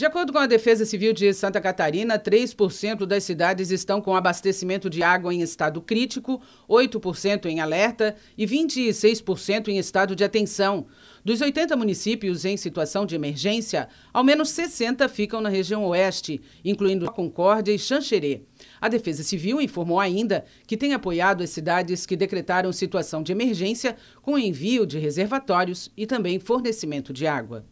De acordo com a Defesa Civil de Santa Catarina, 3% das cidades estão com abastecimento de água em estado crítico, 8% em alerta e 26% em estado de atenção. Dos 80 municípios em situação de emergência, ao menos 60 ficam na região oeste, incluindo Concórdia e Xanxerê. A Defesa Civil informou ainda que tem apoiado as cidades que decretaram situação de emergência com envio de reservatórios e também fornecimento de água.